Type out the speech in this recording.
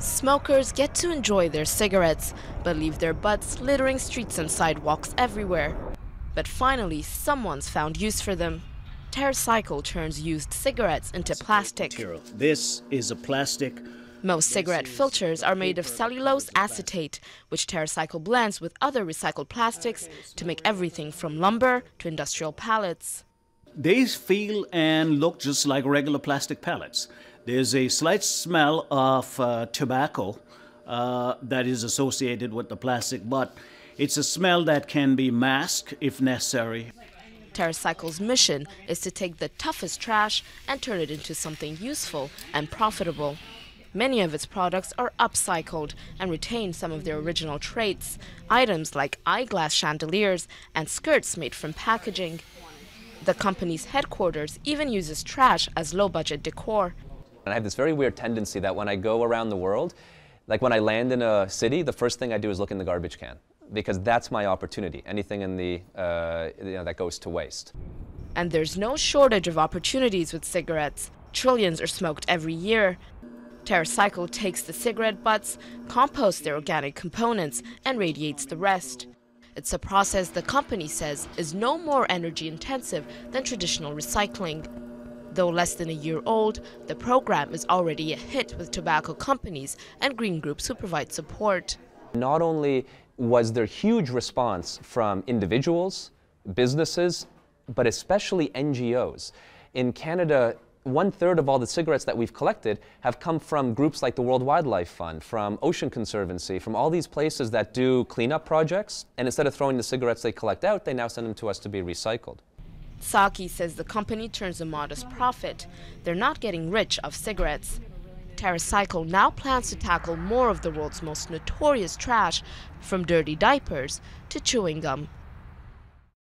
Smokers get to enjoy their cigarettes, but leave their butts littering streets and sidewalks everywhere. But finally, someone's found use for them. TerraCycle turns used cigarettes into plastic. This is a plastic. Most cigarette filters are made of cellulose acetate, which TerraCycle blends with other recycled plastics to make everything from lumber to industrial pallets. These feel and look just like regular plastic pallets. There's a slight smell of uh, tobacco uh, that is associated with the plastic, but it's a smell that can be masked if necessary. TerraCycle's mission is to take the toughest trash and turn it into something useful and profitable. Many of its products are upcycled and retain some of their original traits, items like eyeglass chandeliers and skirts made from packaging. The company's headquarters even uses trash as low budget decor. And I have this very weird tendency that when I go around the world, like when I land in a city, the first thing I do is look in the garbage can because that's my opportunity. Anything in the uh, you know, that goes to waste. And there's no shortage of opportunities with cigarettes. Trillions are smoked every year. TerraCycle takes the cigarette butts, composts their organic components, and radiates the rest. It's a process the company says is no more energy intensive than traditional recycling. Though less than a year old, the program is already a hit with tobacco companies and green groups who provide support. Not only was there huge response from individuals, businesses, but especially NGOs. In Canada, one third of all the cigarettes that we've collected have come from groups like the World Wildlife Fund, from Ocean Conservancy, from all these places that do cleanup projects. And instead of throwing the cigarettes they collect out, they now send them to us to be recycled. Saki says the company turns a modest profit. They're not getting rich off cigarettes. TerraCycle now plans to tackle more of the world's most notorious trash, from dirty diapers to chewing gum.